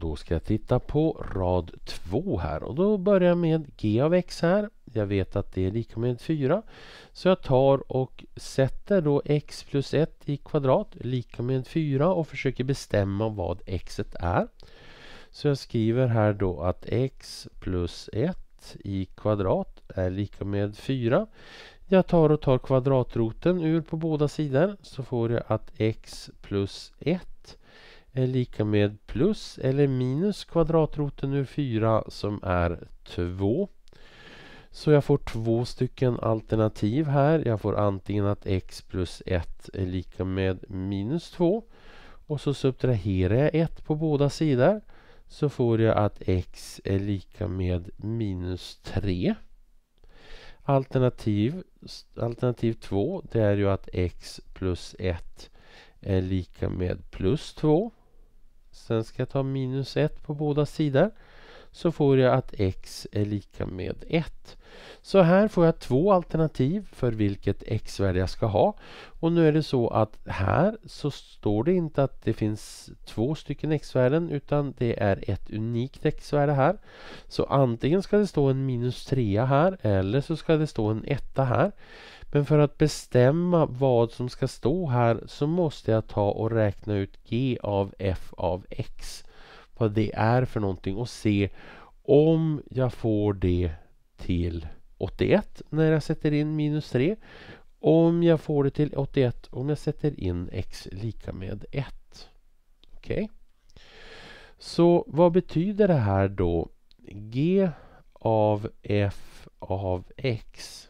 Då ska jag titta på rad 2 här och då börjar jag med g av x här. Jag vet att det är lika med 4. Så jag tar och sätter då x plus 1 i kvadrat lika med 4 och försöker bestämma vad x är. Så jag skriver här då att x plus 1 i kvadrat är lika med 4. Jag tar och tar kvadratroten ur på båda sidor så får jag att x plus 1 är lika med plus eller minus kvadratroten ur 4 som är 2. Så jag får två stycken alternativ här. Jag får antingen att x plus 1 är lika med minus 2. Och så subtraherar jag 1 på båda sidor. Så får jag att x är lika med minus 3. Alternativ, alternativ 2 det är ju att x plus 1 är lika med plus 2. Sen ska jag ta minus 1 på båda sidor så får jag att x är lika med 1. Så här får jag två alternativ för vilket x-värde jag ska ha. Och nu är det så att här så står det inte att det finns två stycken x-värden utan det är ett unikt x-värde här. Så antingen ska det stå en minus 3 här eller så ska det stå en 1 här. Men för att bestämma vad som ska stå här så måste jag ta och räkna ut g av f av x vad det är för någonting och se om jag får det till 81 när jag sätter in minus 3. Om jag får det till 81 om jag sätter in x lika med 1. Okej. Okay. Så vad betyder det här då? g av f av x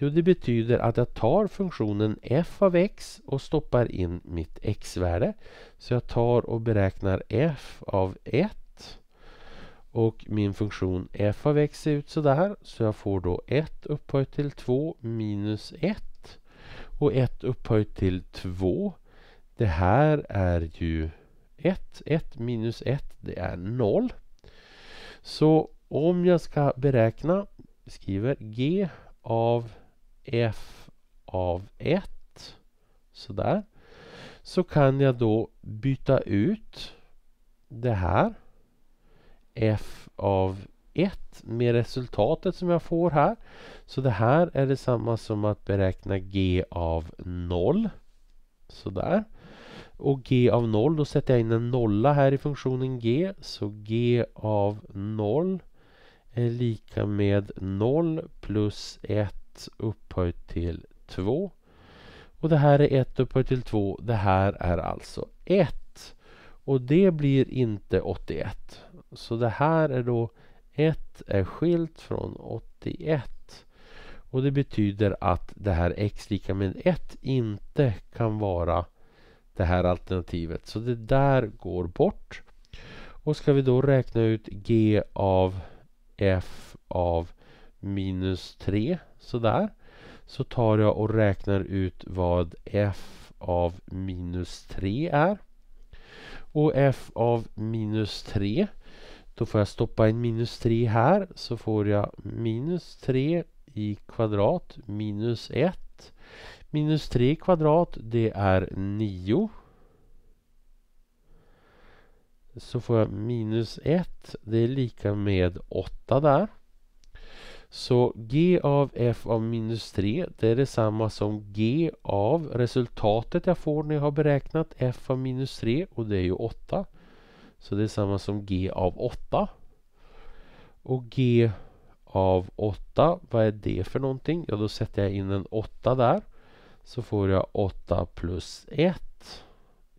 Jo, det betyder att jag tar funktionen f av x och stoppar in mitt x-värde. Så jag tar och beräknar f av 1. Och min funktion f av x ser ut sådär. Så jag får då 1 upphöjt till 2 minus 1. Och 1 upphöjt till 2. Det här är ju 1. 1 minus 1 det är 0. Så om jag ska beräkna, skriver g av f av 1 sådär så kan jag då byta ut det här f av 1 med resultatet som jag får här. Så det här är detsamma som att beräkna g av 0. Sådär. Och g av 0, då sätter jag in en nolla här i funktionen g. Så g av 0 är lika med 0 plus 1 upphöjt till 2. Och det här är 1 upphöjt till 2. Det här är alltså 1. Och det blir inte 81. Så det här är då 1 är skilt från 81. Och det betyder att det här x lika med 1 inte kan vara det här alternativet. Så det där går bort. Och ska vi då räkna ut g av f av minus 3 sådär så tar jag och räknar ut vad f av minus 3 är. Och f av minus 3 då får jag stoppa in minus 3 här så får jag minus 3 i kvadrat minus 1. Minus 3 i kvadrat det är 9. Så får jag minus 1 det är lika med 8 där. Så g av f av minus 3 det är detsamma som g av resultatet jag får när jag har beräknat f av minus 3 och det är ju 8. Så det är samma som g av 8. Och g av 8, vad är det för någonting? Ja, då sätter jag in en 8 där. Så får jag 8 plus 1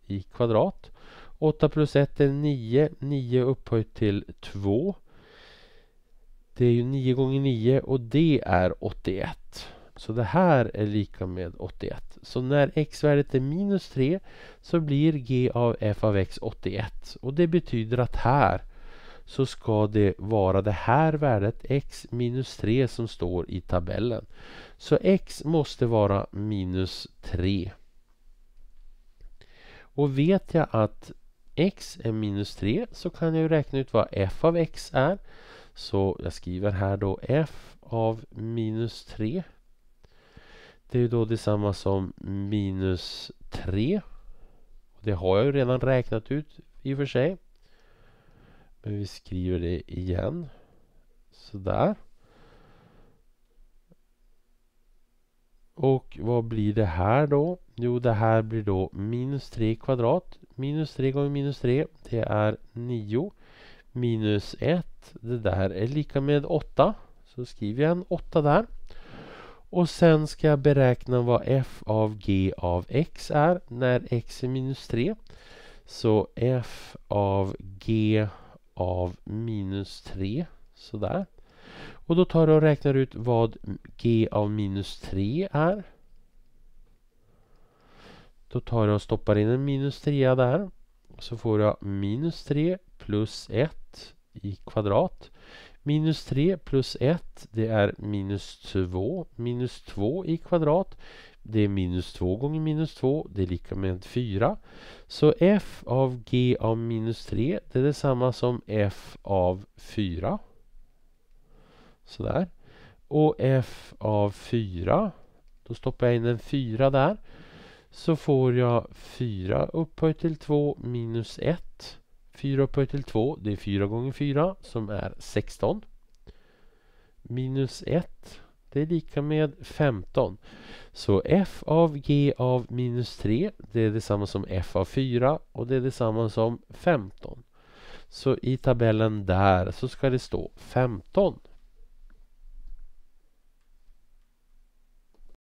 i kvadrat. 8 plus 1 är 9, 9 upphöjt till 2. Det är ju 9 gånger 9 och det är 81. Så det här är lika med 81. Så när x-värdet är minus 3 så blir g av f av x 81. Och det betyder att här så ska det vara det här värdet x minus 3 som står i tabellen. Så x måste vara minus 3. Och vet jag att x är minus 3 så kan jag ju räkna ut vad f av x är. Så jag skriver här då f av minus 3. Det är ju då detsamma som minus 3. Det har jag ju redan räknat ut i och för sig. Men vi skriver det igen. Sådär. Och vad blir det här då? Jo, det här blir då minus 3 kvadrat. Minus 3 gånger minus 3, det är 9 minus 1. Det där är lika med 8. Så skriver jag en 8 där. Och sen ska jag beräkna vad f av g av x är när x är minus 3. Så f av g av minus 3. Sådär. Och då tar du och räknar ut vad g av minus 3 är. Då tar du och stoppar in en minus 3 där så får jag minus 3 plus 1 i kvadrat. Minus 3 plus 1 det är minus 2. Minus 2 i kvadrat det är minus 2 gånger minus 2 det är lika med 4. Så f av g av minus 3 det är detsamma som f av 4. Sådär. Och f av 4 då stoppar jag in en 4 där så får jag 4 upphöjt till 2 minus 1. 4 upphöjt till 2, det är 4 gånger 4 som är 16. Minus 1, det är lika med 15. Så f av g av minus 3, det är detsamma som f av 4 och det är detsamma som 15. Så i tabellen där så ska det stå 15.